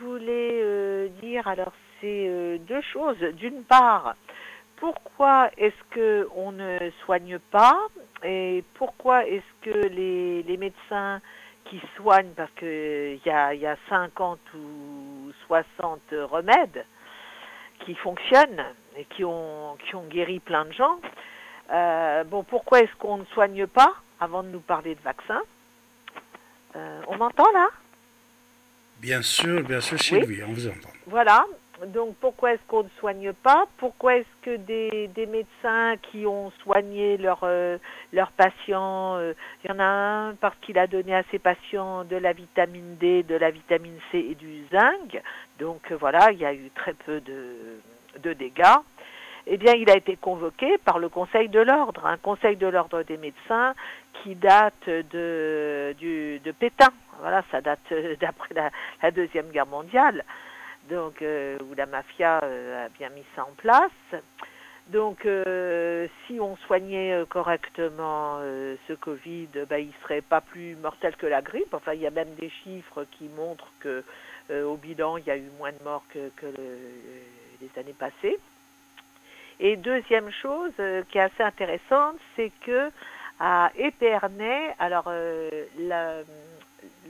voulais euh, dire, alors c'est euh, deux choses. D'une part, pourquoi est-ce que on ne soigne pas et pourquoi est-ce que les, médecins qui soignent, parce qu'il y a, 50 ou 60 remèdes qui fonctionnent et qui ont, qui ont guéri plein de gens, euh, bon, pourquoi est-ce qu'on ne soigne pas avant de nous parler de vaccins On m'entend là Bien sûr, bien sûr, Sylvie, on vous entend. Voilà. Donc pourquoi est-ce qu'on ne soigne pas Pourquoi est-ce que des, médecins qui ont soigné euh, leurs patients, il euh, y en a un parce qu'il a donné à ses patients de la vitamine D, de la vitamine C et du zinc. Donc voilà, il y a eu très peu de, de dégâts eh bien, il a été convoqué par le Conseil de l'ordre, un Conseil de l'ordre des médecins qui date de, Pétain. Voilà, ça date euh, d'après la, Deuxième Guerre mondiale, donc euh, où la mafia euh, a bien mis ça en place. Donc, si on soignait correctement ce Covid, il ben, il serait pas plus mortel que la grippe. Enfin, il y a même des chiffres qui montrent que, au bilan, il y a eu moins de morts que, les années passées. Et deuxième chose euh, qui est assez intéressante, c'est que à Épernay, alors euh,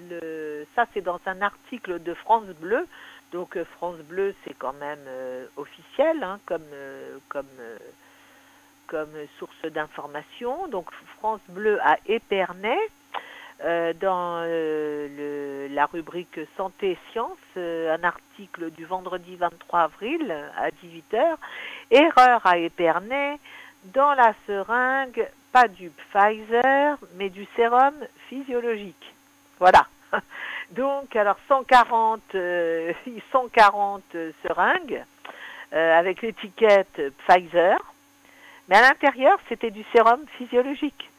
le, ça c'est dans un article de France Bleu, donc euh, France Bleu c'est quand même officiel hein, comme, comme, comme source d'information, donc France Bleu à Épernay euh, dans euh, la rubrique Santé Sciences euh, un article du vendredi 23 avril à 18h. Erreur à éperner dans la seringue, pas du Pfizer, mais du sérum physiologique. Voilà. Donc, alors 140, 140 seringues avec l'étiquette Pfizer, mais à l'intérieur, c'était du sérum physiologique.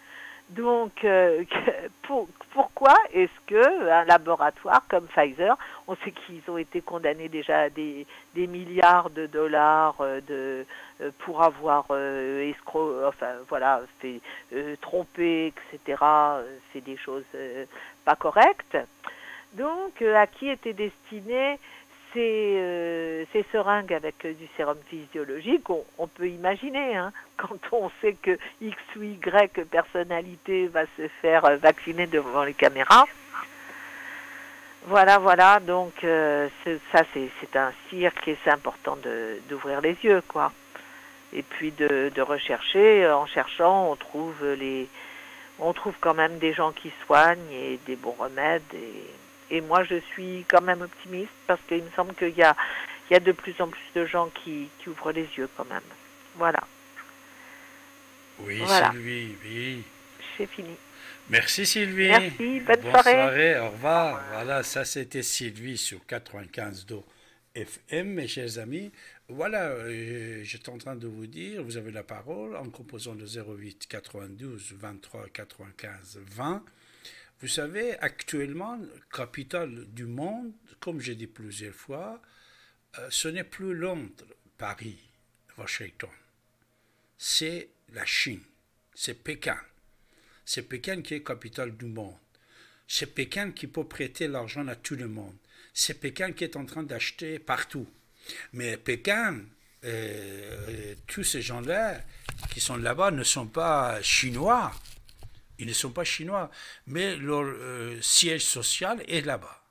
Donc, euh, pour, pourquoi est-ce que un laboratoire comme Pfizer, on sait qu'ils ont été condamnés déjà à des, des milliards de dollars euh, de, euh, pour avoir euh, enfin voilà, fait tromper, etc., c'est des choses pas correctes. Donc, à qui était destiné euh, ces, seringues avec euh, du sérum physiologique, on, peut imaginer, hein, quand on sait que X ou Y personnalité va se faire euh, vacciner devant les caméras. Voilà, voilà, donc ça c'est un cirque et c'est important d'ouvrir les yeux, quoi. Et puis de, de, rechercher, en cherchant, on trouve les, on trouve quand même des gens qui soignent et des bons remèdes et et moi, je suis quand même optimiste parce qu'il me semble qu'il y a, il y de plus en plus de gens qui, ouvrent les yeux quand même. Voilà. Oui, Sylvie, oui. C'est fini. Merci Sylvie. Merci, bonne Bonne soirée. au, revoir. Voilà, ça c'était Sylvie sur 95 Do FM, mes chers amis. Voilà, euh, j'étais en train de vous dire, vous avez la parole en composant le 08 92 23 95 20. Vous savez, actuellement, capitale du monde, comme j'ai dit plusieurs fois, euh, ce n'est plus Londres, Paris, Washington. C'est la Chine, c'est Pékin. C'est Pékin qui est capitale du monde. C'est Pékin qui peut prêter l'argent à tout le monde. C'est Pékin qui est en train d'acheter partout. Mais Pékin, euh, euh, tous ces gens-là qui sont là-bas ne sont pas chinois. Ils ne sont pas chinois, mais leur euh, siège social est là-bas.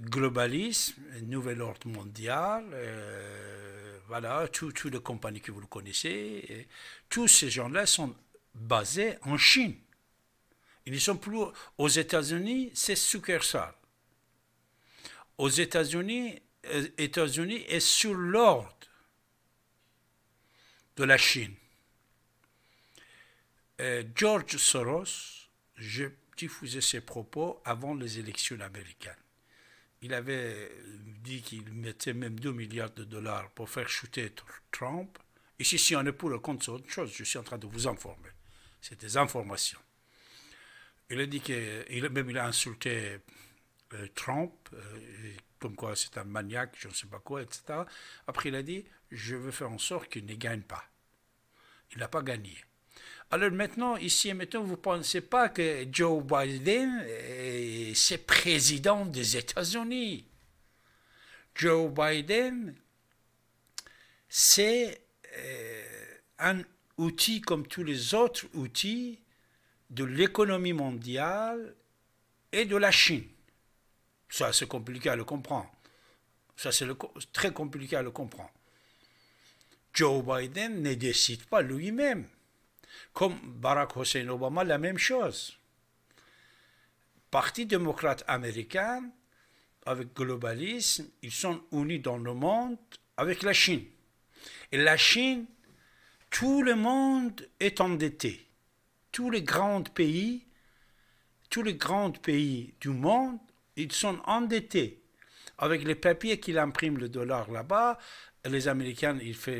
Globalisme, nouvel ordre mondial, euh, voilà, toutes les compagnies que vous connaissez, tous ces gens-là sont basés en Chine. Ils ne sont plus aux États-Unis, c'est succursale. Aux États-Unis, euh, États-Unis est sur l'ordre de la Chine. Euh, George Soros, je diffusais ses propos avant les élections américaines. Il avait euh, dit qu'il mettait même 2 milliards de dollars pour faire shooter Trump. Et si, on est pour le compte, c'est autre chose. Je suis en train de vous informer. C'est des informations. Il a dit que, même a insulté euh, Trump, comme quoi c'est un maniaque, je ne sais pas quoi, etc. Après, il a dit, je veux faire en sorte qu'il ne gagne pas. Il n'a pas gagné. Alors maintenant, ici et maintenant, vous ne pensez pas que Joe Biden, c'est président des États-Unis. Joe Biden, c'est euh, un outil comme tous les autres outils de l'économie mondiale et de la Chine. Ça, c'est compliqué à le comprendre. Ça, c'est très compliqué à le comprendre. Joe Biden ne décide pas lui-même. Comme Barack Hussein Obama, la même chose. Parti démocrate américain, avec globalisme, ils sont unis dans le monde avec la Chine. Et la Chine, tout le monde est endetté. Tous les grands pays, tous les grands pays du monde, ils sont endettés avec les papiers qu'il imprime le dollar là-bas, les Américains, ils font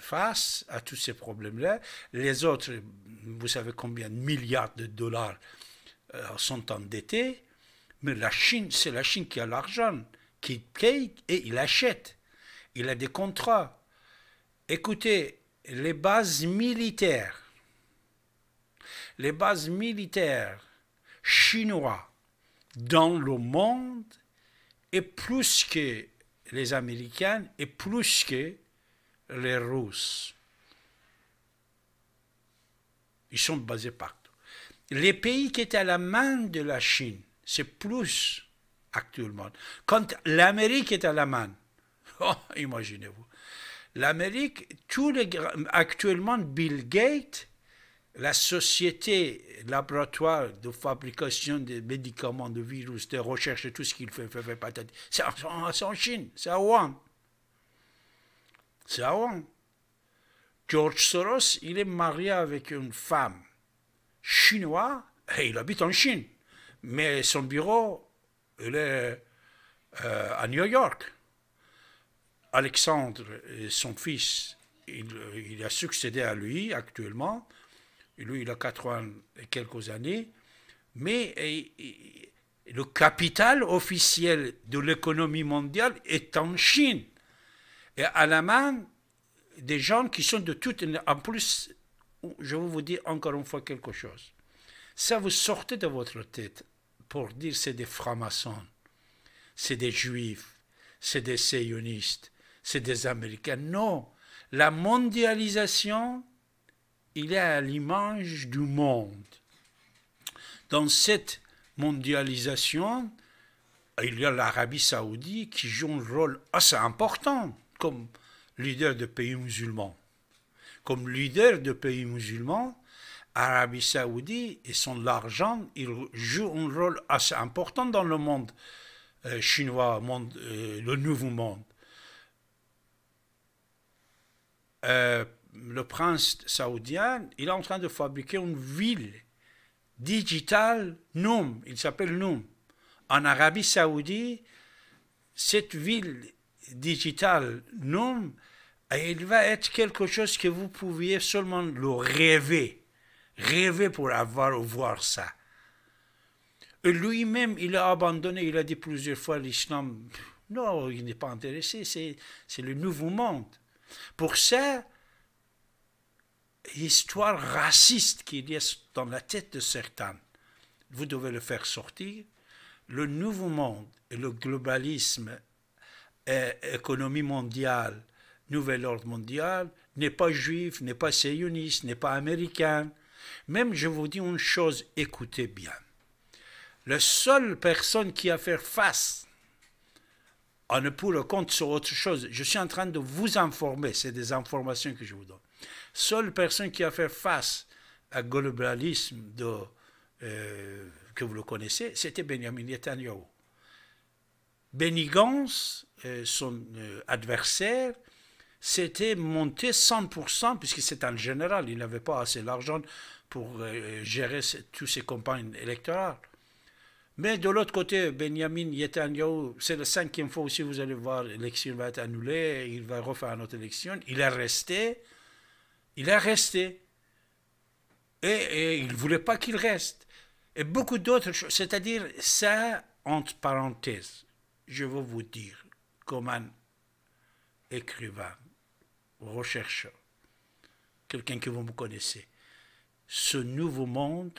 face à tous ces problèmes-là. Les autres, vous savez combien de milliards de dollars euh, sont endettés. Mais la Chine, c'est la Chine qui a l'argent, qui paye et il achète. Il a des contrats. Écoutez, les bases militaires, les bases militaires chinoises dans le monde, et plus que les Américains et plus que les Russes. Ils sont basés partout. Les pays qui étaient à la main de la Chine, c'est plus actuellement. Quand l'Amérique est à la main, oh, imaginez-vous, l'Amérique, tous actuellement Bill Gates, la société laboratoire de fabrication des médicaments, de virus, de recherche, tout ce qu'il fait, c'est en, Chine, c'est à Wuhan. C'est à Wuhan. George Soros, il est marié avec une femme chinoise et il habite en Chine. Mais son bureau, il est euh, à New York. Alexandre, son fils, il a succédé à lui actuellement lui, il a 80 et quelques années, mais le capital officiel de l'économie mondiale est en Chine. Et à la main des gens qui sont de toutes... En plus, je vais vous dire encore une fois quelque chose. Ça vous sortez de votre tête pour dire c'est des francs-maçons, c'est des juifs, c'est des sionistes, c'est des Américains. Non, la mondialisation il est à l'image du monde. Dans cette mondialisation, il y a l'Arabie saoudite qui joue un rôle assez important comme leader de pays musulmans. Comme leader de pays musulmans, l'Arabie saoudite et son argent, il joue un rôle assez important dans le monde euh, chinois, euh, le nouveau monde. Euh, le prince saoudien, il est en train de fabriquer une ville digitale, Noum, il s'appelle Noum. En Arabie saoudite, cette ville digitale, Noum, euh, il va être quelque chose que vous pouviez seulement le rêver, rêver pour avoir ou voir ça. Lui-même, il a abandonné, il a dit plusieurs fois l'islam. Non, il n'est pas intéressé, c'est le nouveau monde. Pour ça, histoire raciste qui est dans la tête de certains. Vous devez le faire sortir. Le nouveau monde, et le globalisme, et économie mondiale, nouvel ordre mondial, n'est pas juif, n'est pas sioniste, n'est pas américain. Même je vous dis une chose, écoutez bien. La seule personne qui a fait face à ne pour le compte sur autre chose. Je suis en train de vous informer, c'est des informations que je vous donne seule personne qui a fait face à globalisme euh, que vous le connaissez, c'était Benjamin Netanyahu. Benny euh, son euh, adversaire, s'était monté 100%, puisque c'est un général, il n'avait pas assez d'argent pour gérer toutes ses campagnes électorales. Mais de l'autre côté, Benjamin Netanyahu, c'est la cinquième fois aussi, vous allez voir, l'élection va être annulée, il va refaire une autre élection. Il est resté, il est resté. Et, il ne voulait pas qu'il reste. Et beaucoup d'autres choses. C'est-à-dire, ça, entre parenthèses, je veux vous dire, comme un écrivain, rechercheur, quelqu'un que vous me connaissez, ce nouveau monde,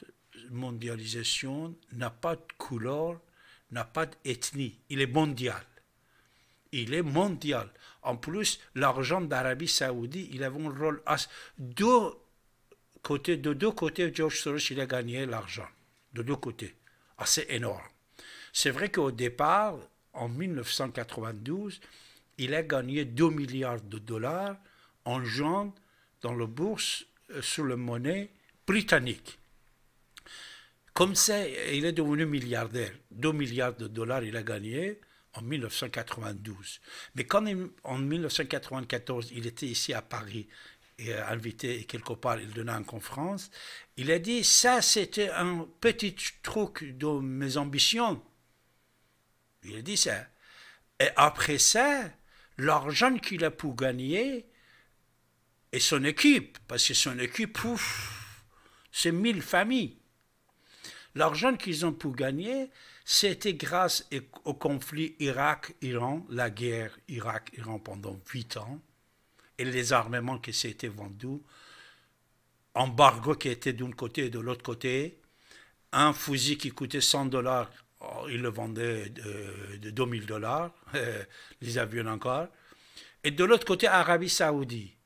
mondialisation, n'a pas de couleur, n'a pas d'ethnie. Il est mondial il est mondial. En plus, l'argent d'Arabie Saoudite, il avait un rôle assez... Deux de deux côtés, George Soros, il a gagné l'argent. De deux côtés. Assez énorme. C'est vrai qu'au départ, en 1992, il a gagné 2 milliards de dollars en jouant dans le bourse euh, sur la monnaie britannique. Comme ça, il est devenu milliardaire. 2 milliards de dollars, il a gagné en 1992. Mais quand en 1994, il était ici à Paris, et, euh, invité quelque part, il donnait une conférence, il a dit, ça c'était un petit truc de mes ambitions. Il a dit ça. Et après ça, l'argent qu'il a pu gagner, et son équipe, parce que son équipe, pouf, c'est mille familles. L'argent qu'ils ont pu gagner, c'était grâce au conflit Irak-Iran, la guerre Irak-Iran pendant huit ans, et les armements qui s'étaient vendus, embargo qui était d'un côté et de l'autre côté, un fusil qui coûtait 100 dollars, oh, il le vendait de, de 2000 dollars, les avions encore, et de l'autre côté Arabie Saoudite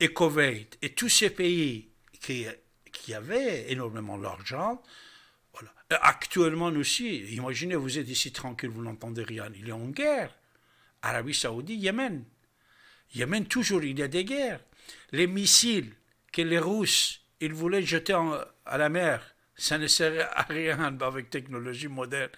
et Koweït et tous ces pays qui avaient énormément d'argent, voilà. Euh, actuellement aussi, imaginez, vous êtes ici tranquille, vous n'entendez rien. Il est en guerre. Arabie Saoudite, Yémen. Yémen, toujours, il y a des guerres. Les missiles que les Russes, ils voulaient jeter à la mer, ça ne sert à rien avec technologie moderne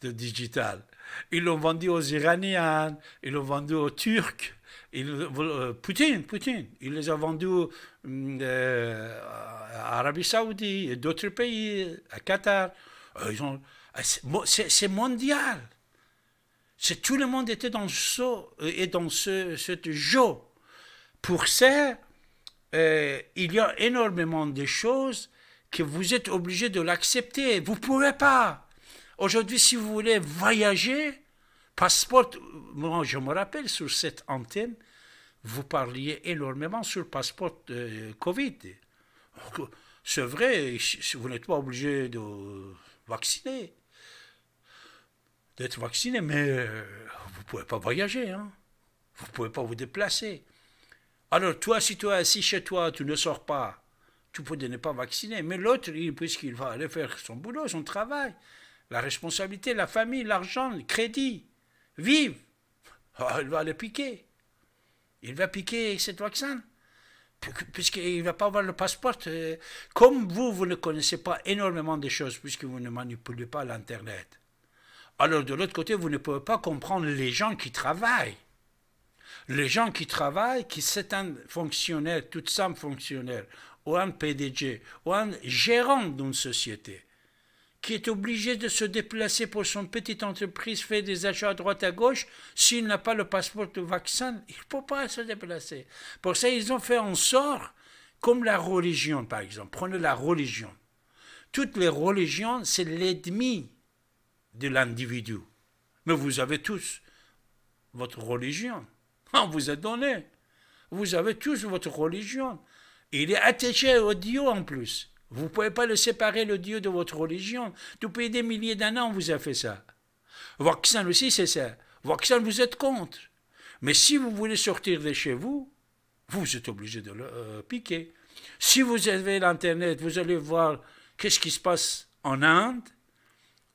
de digital. Ils l'ont vendu aux Iraniens, ils l'ont vendu aux Turcs, euh, Poutine, Poutine, il les a vendus euh, à Arabie Saoudite et d'autres pays, à Qatar. Euh, c'est mondial. tout le monde était dans ce et dans ce, jeu. Pour ça, il y a énormément de choses que vous êtes obligé de l'accepter. Vous ne pouvez pas. Aujourd'hui, si vous voulez voyager, Passeport, moi je me rappelle sur cette antenne, vous parliez énormément sur le passeport Covid. C'est vrai, vous n'êtes pas obligé de vacciner, d'être vacciné, mais euh, vous ne pouvez pas voyager, hein? vous ne pouvez pas vous déplacer. Alors toi, si tu assis chez toi, tu ne sors pas, tu peux ne pas vacciner, mais l'autre, puisqu'il va aller faire son boulot, son travail, la responsabilité, la famille, l'argent, le crédit, vive, ah, il va le piquer. Il va piquer cette vaccin, puisqu'il ne va pas avoir le passeport. Euh, comme vous, vous ne connaissez pas énormément de choses, puisque vous ne manipulez pas l'Internet. Alors de l'autre côté, vous ne pouvez pas comprendre les gens qui travaillent. Les gens qui travaillent, qui c'est un fonctionnaire, tout simple fonctionnaire, ou un PDG, ou un gérant d'une société, qui est obligé de se déplacer pour son petite entreprise, fait des achats à droite à gauche, s'il n'a pas le passeport de vaccin, il ne peut pas se déplacer. Pour ça, ils ont fait en sort, comme la religion par exemple, prenez la religion. Toutes les religions, c'est l'ennemi de l'individu. Mais vous avez tous votre religion. On vous a donné. Vous avez tous votre religion. Il est attaché au Dieu en plus. Vous ne pouvez pas le séparer, le Dieu, de votre religion. Depuis des milliers d'années, on vous a fait ça. Voxan aussi, c'est ça. ça vous êtes contre. Mais si vous voulez sortir de chez vous, vous êtes obligé de le euh, piquer. Si vous avez l'Internet, vous allez voir qu'est-ce qui se passe en Inde,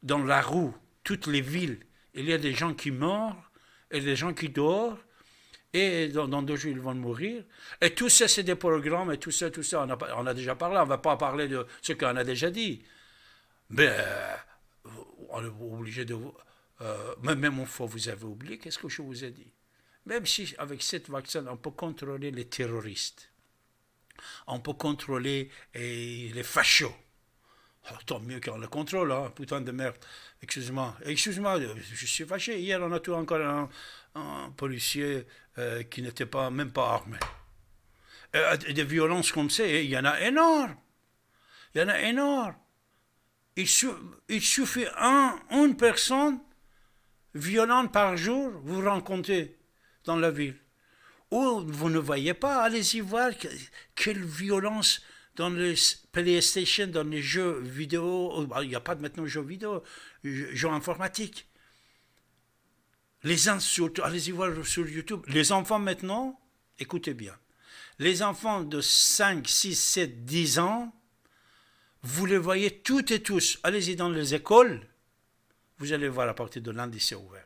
dans la roue, toutes les villes. Il y a des gens qui meurent et des gens qui dorment et dans, deux jours, ils vont mourir. Et tout ça, c'est des programmes, et tout ça, tout ça, on a, on a déjà parlé, on ne va pas parler de ce qu'on a déjà dit. Mais euh, on est obligé de... Euh, mais même une fois, vous avez oublié, qu'est-ce que je vous ai dit Même si avec cette vaccine, on peut contrôler les terroristes, on peut contrôler les fachos, ah, tant mieux qu'on le contrôle, hein, putain de merde. Excuse-moi, excuse-moi, euh, je suis fâché. Hier, on a tout encore un, policier euh, qui n'était pas, même pas armé. Euh, des violences comme ça, il y en a énorme. Il y en a énorme. Il, suffit un, une personne violente par jour, vous rencontrez dans la ville. Ou vous ne voyez pas, allez-y voir quelle violence dans les PlayStation, dans les jeux vidéo, bah, il n'y a pas de maintenant jeux vidéo, jeux informatiques. Les allez-y voir sur YouTube, les enfants maintenant, écoutez bien, les enfants de 5, 6, 7, 10 ans, vous les voyez toutes et tous, allez-y dans les écoles, vous allez voir la partie de l'indice c'est ouvert.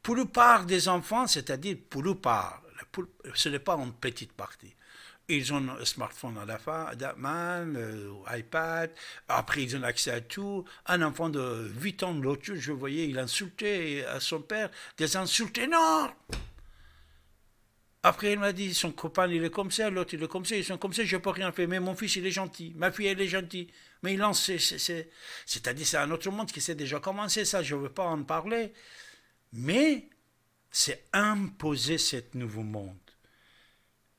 Pour le part des enfants, c'est-à-dire pour le part, ce n'est pas une petite partie, ils ont un smartphone à la fin, un euh, iPad. Après, ils ont accès à tout. Un enfant de 8 ans, l'autre je voyais, il insultait à son père des insultes énormes. Après, il m'a dit, son copain, il est comme ça, l'autre, il est comme ça, ils sont comme ça, je ne peux rien faire. Mais mon fils, il est gentil. Ma fille, elle est gentille. Mais il sait. c'est-à-dire, c'est un autre monde qui s'est déjà commencé, ça, je ne veux pas en parler. Mais c'est imposer ce nouveau monde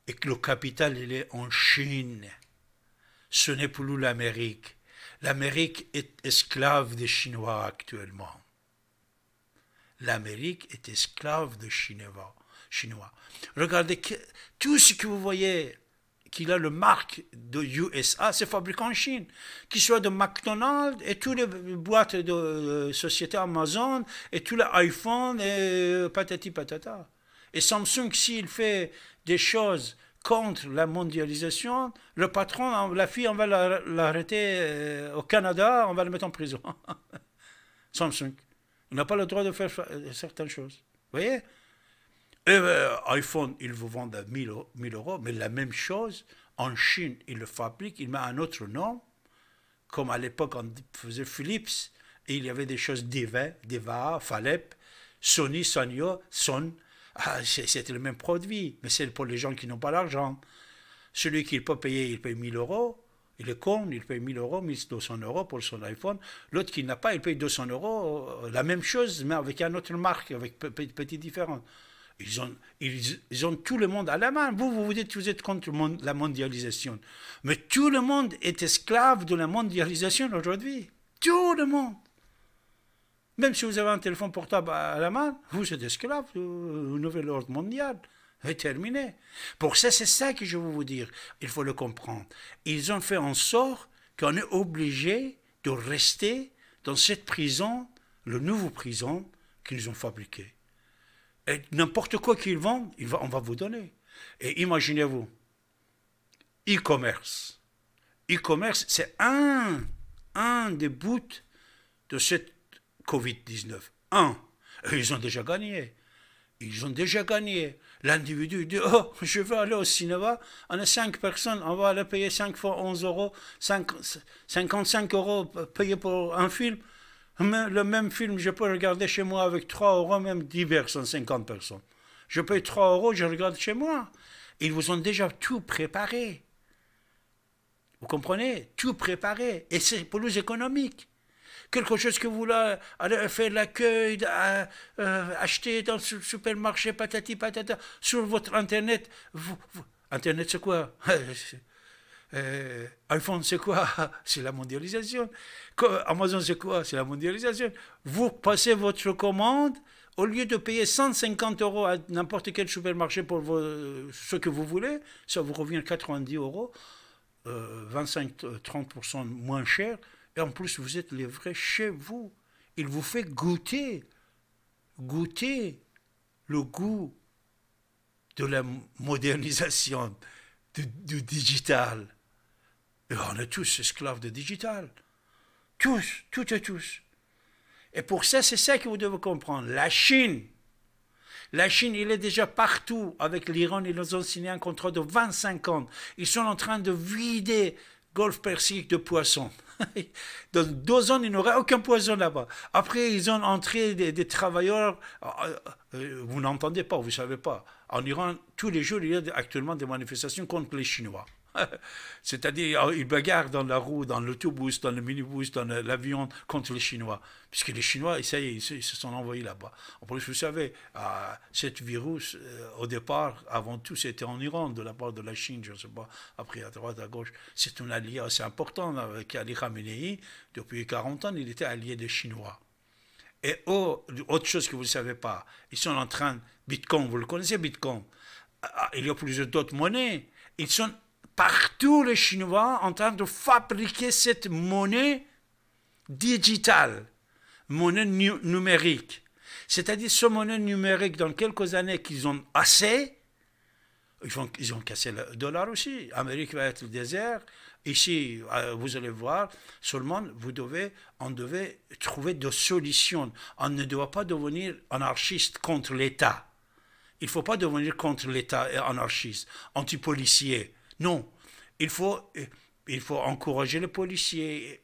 et que le capital il est en Chine. Ce n'est plus l'Amérique. L'Amérique est esclave des Chinois actuellement. L'Amérique est esclave des Chinois. Regardez que, tout ce que vous voyez qu'il a le marque de USA, c'est fabriqué en Chine. Qu'il soit de McDonald's et toutes les boîtes de euh, société Amazon et tous les iPhone et euh, patati patata. Et Samsung, s'il fait des choses contre la mondialisation, le patron, hein, la fille, on va l'arrêter euh, au Canada, on va le mettre en prison. Samsung. il n'a pas le droit de faire euh, certaines choses. Vous voyez Et, euh, iPhone, ils vous vendent à 1000, euros, mais la même chose, en Chine, ils le fabriquent, ils mettent un autre nom, comme à l'époque, on faisait Philips, et il y avait des choses Deva, Deva, Falep, Sony, Sanyo, Son, ah, c'est le même produit, mais c'est pour les gens qui n'ont pas l'argent. Celui qui peut payer, il paye 1000 euros. Il est con, il paye 1000 euros, 1200 euros pour son iPhone. L'autre qui n'a pas, il paye 200 euros, euh, la même chose, mais avec une autre marque, avec petite différence. Ils ont, ils, ont tout le monde à la main. Vous, vous, vous dites vous êtes contre la mondialisation. Mais tout le monde est esclave de la mondialisation aujourd'hui. Tout le monde. Même si vous avez un téléphone portable à la main, vous êtes esclave Une euh, nouvel ordre mondial. Est terminé. Pour ça, c'est ça que je veux vous dire. Il faut le comprendre. Ils ont fait en sorte qu'on est obligé de rester dans cette prison, le nouveau prison qu'ils ont fabriqué. Et n'importe quoi qu'ils vendent, on va vous donner. Et imaginez-vous, e-commerce. E-commerce, c'est un, un des bouts de cette Covid-19. Un, ils ont déjà gagné. Ils ont déjà gagné. L'individu dit Oh, je veux aller au cinéma, on a 5 personnes, on va aller payer 5 fois 11 euros, 5, 55 euros payés pour un film. le même film, je peux regarder chez moi avec 3 euros, même 10 personnes, 50 personnes. Je paye 3 euros, je regarde chez moi. Ils vous ont déjà tout préparé. Vous comprenez Tout préparé. Et c'est pour nous économique quelque chose que vous voulez, faire l'accueil, euh, euh, acheter dans le supermarché, patati patata, sur votre Internet. Internet, c'est quoi euh, iPhone, c'est quoi C'est la mondialisation. Amazon, c'est quoi C'est la mondialisation. Vous passez votre commande, au lieu de payer 150 euros à n'importe quel supermarché pour ce que vous voulez, ça vous revient 90 euros, 25-30% moins cher. Et en plus, vous êtes les vrais chez vous. Il vous fait goûter, goûter le goût de la modernisation du, digital. Et on est tous esclaves du digital. Tous, toutes et tous. Et pour ça, c'est ça que vous devez comprendre. La Chine, la Chine, il est déjà partout avec l'Iran. Ils nous ont signé un contrat de 25 ans. Ils sont en train de vider le Golfe Persique de poissons. Dans deux ans, il n'y aucun poison là-bas. Après, ils ont entré des, travailleurs. Euh, euh, vous n'entendez pas, vous ne savez pas. En Iran, tous les jours, il y a actuellement des manifestations contre les Chinois. C'est-à-dire, oh, ils bagarrent dans la roue, dans l'autobus, dans le minibus, dans l'avion contre les Chinois. Puisque les Chinois, ça y est, ils se sont envoyés là-bas. En plus, vous savez, euh, virus, euh, au départ, avant tout, c'était en Iran, de la part de la Chine, je ne sais pas, après à droite, à gauche. C'est un allié assez important avec Ali Khamenei. Depuis 40 ans, il était allié des Chinois. Et oh, autre chose que vous ne savez pas, ils sont en train, Bitcoin, vous le connaissez, Bitcoin, ah, ah, il y a plusieurs d'autres monnaies, ils sont partout les Chinois en train de fabriquer cette monnaie digitale, monnaie numérique. C'est-à-dire, ce monnaie numérique, dans quelques années qu'ils ont assez, ils ont, cassé le dollar aussi. L'Amérique va être le désert. Ici, euh, vous allez voir, seulement vous devez, on doit trouver des solutions. On ne doit pas devenir anarchiste contre l'État. Il ne faut pas devenir contre l'État anarchiste, anti-policier. Non, il faut, il faut encourager les policiers.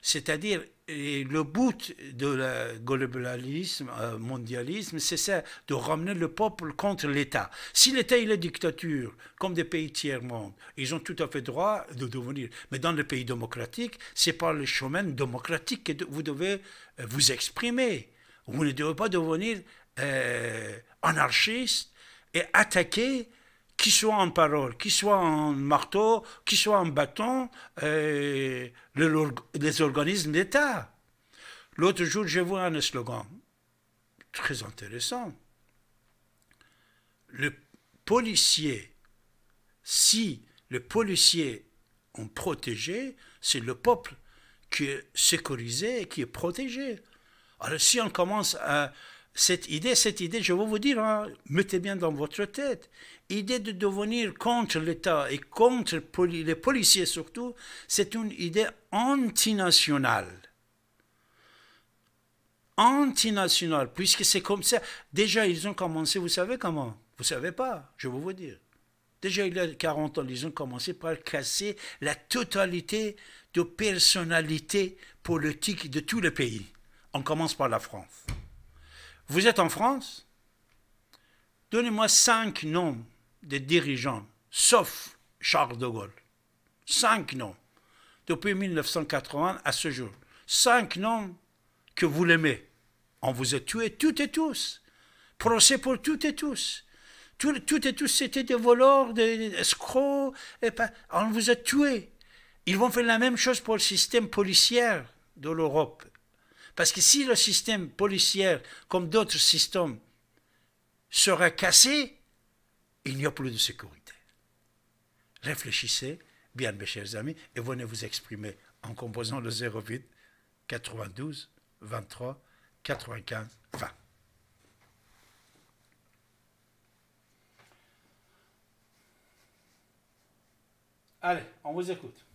C'est-à-dire, le but de globalisme, euh, mondialisme, c'est de ramener le peuple contre l'État. Si l'État, est la dictature, comme des pays tiers-monde, ils ont tout à fait droit de devenir. Mais dans les pays démocratiques, c'est par le chemin démocratique que vous devez euh, vous exprimer. Vous ne devez pas devenir euh, anarchiste et attaquer qui soit en parole, qui soit en marteau, qui soit en bâton, euh, les organismes d'État. L'autre jour, je vois un slogan très intéressant. Le policier, si le policier est protégé, c'est le peuple qui est sécurisé et qui est protégé. Alors si on commence à cette idée, cette idée, je vais vous dire, hein, mettez bien dans votre tête, idée de devenir contre l'État et contre les policiers surtout, c'est une idée antinationale. Antinationale, puisque c'est comme ça. Déjà, ils ont commencé, vous savez comment Vous savez pas, je vais vous dire. Déjà, il y a 40 ans, ils ont commencé par casser la totalité de personnalités politiques de tous les pays. On commence par la France. Vous êtes en France Donnez-moi cinq noms de dirigeants, sauf Charles de Gaulle. Cinq noms, depuis 1980 à ce jour. Cinq noms que vous l'aimez. On vous a tués toutes et tous. Procès pour toutes et tous. Tout, et tous, c'était des voleurs, des escrocs. Et on vous a tués. Ils vont faire la même chose pour le système policier de l'Europe parce que si le système policier, comme d'autres systèmes, sera cassé, il n'y a plus de sécurité. Réfléchissez bien, mes chers amis, et venez vous exprimer en composant le 08 92 23 95 20. Allez, on vous écoute.